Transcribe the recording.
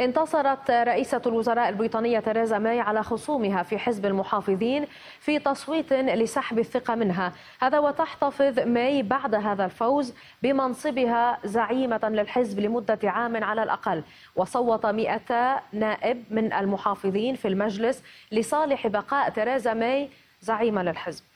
انتصرت رئيسة الوزراء البريطانية تيريزا ماي على خصومها في حزب المحافظين في تصويت لسحب الثقة منها هذا وتحتفظ ماي بعد هذا الفوز بمنصبها زعيمة للحزب لمدة عام على الأقل وصوت 200 نائب من المحافظين في المجلس لصالح بقاء تيريزا ماي زعيمة للحزب